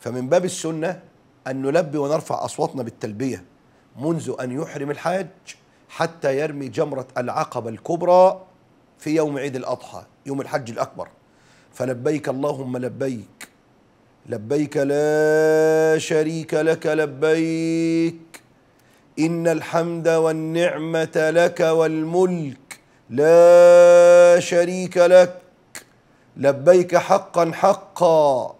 فمن باب السنة أن نلبي ونرفع أصواتنا بالتلبية منذ أن يحرم الحاج حتى يرمي جمرة العقبة الكبرى في يوم عيد الأضحى يوم الحج الأكبر فلبيك اللهم لبيك لبيك لا شريك لك لبيك إن الحمد والنعمة لك والملك لا شريك لك لبيك حقا حقا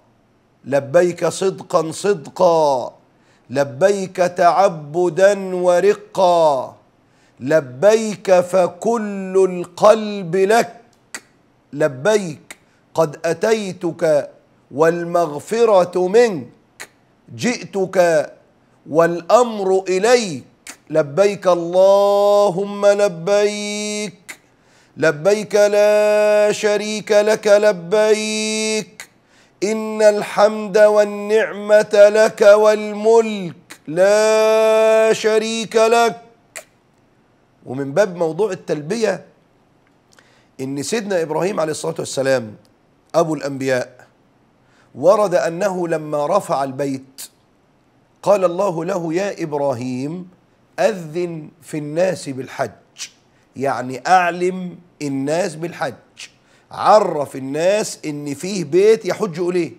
لبيك صدقا صدقا لبيك تعبدا ورقا لبيك فكل القلب لك لبيك قد اتيتك والمغفره منك جئتك والامر اليك لبيك اللهم لبيك لبيك لا شريك لك لبيك إن الحمد والنعمة لك والملك لا شريك لك ومن باب موضوع التلبية إن سيدنا إبراهيم عليه الصلاة والسلام أبو الأنبياء ورد أنه لما رفع البيت قال الله له يا إبراهيم أذن في الناس بالحج يعني أعلم الناس بالحج عرف الناس ان فيه بيت يحج اليه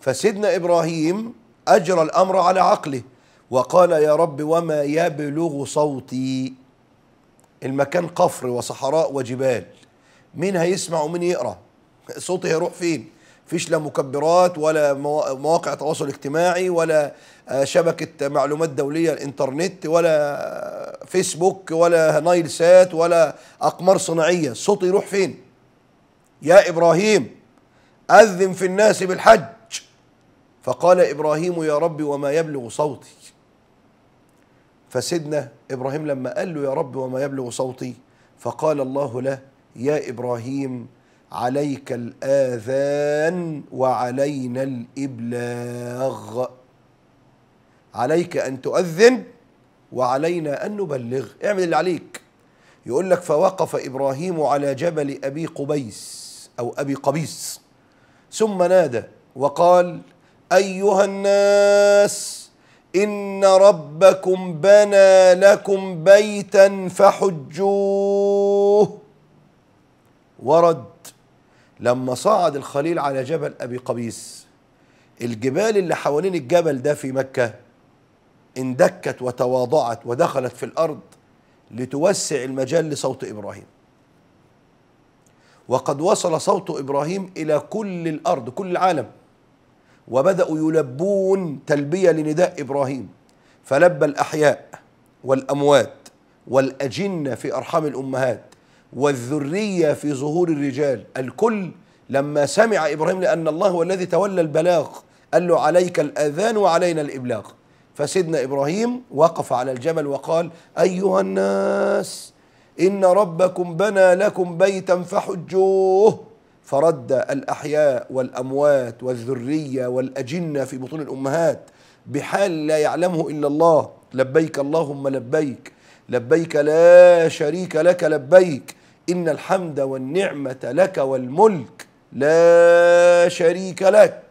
فسيدنا ابراهيم اجرى الامر على عقله وقال يا رب وما يبلغ صوتي المكان قفر وصحراء وجبال مين هيسمع ومين يقرا صوتي هيروح فين فيش لا مكبرات ولا مواقع تواصل اجتماعي ولا آه، شبكة معلومات دولية الانترنت ولا آه، فيسبوك ولا نايل سات ولا أقمار صناعية الصوت يروح فين يا إبراهيم أذن في الناس بالحج فقال إبراهيم يا رب وما يبلغ صوتي فسيدنا إبراهيم لما قال له يا رب وما يبلغ صوتي فقال الله له يا إبراهيم عليك الاذان وعلينا الابلاغ عليك ان تؤذن وعلينا ان نبلغ اعمل اللي عليك يقول لك فوقف ابراهيم على جبل ابي قبيس او ابي قبيس ثم نادى وقال ايها الناس ان ربكم بنى لكم بيتا فحجوه ورد لما صعد الخليل على جبل أبي قبيس الجبال اللي حوالين الجبل ده في مكة اندكت وتواضعت ودخلت في الأرض لتوسع المجال لصوت إبراهيم وقد وصل صوت إبراهيم إلى كل الأرض كل العالم وبدأوا يلبون تلبية لنداء إبراهيم فلبى الأحياء والأموات والأجنة في أرحام الأمهات والذرية في ظهور الرجال الكل لما سمع إبراهيم لأن الله هو الذي تولى البلاغ قال له عليك الأذان وعلينا الإبلاغ فسيدنا إبراهيم وقف على الجبل وقال أيها الناس إن ربكم بنى لكم بيتا فحجوه فرد الأحياء والأموات والذرية والأجنة في بطون الأمهات بحال لا يعلمه إلا الله لبيك اللهم لبيك لبيك لا شريك لك لبيك إن الحمد والنعمة لك والملك لا شريك لك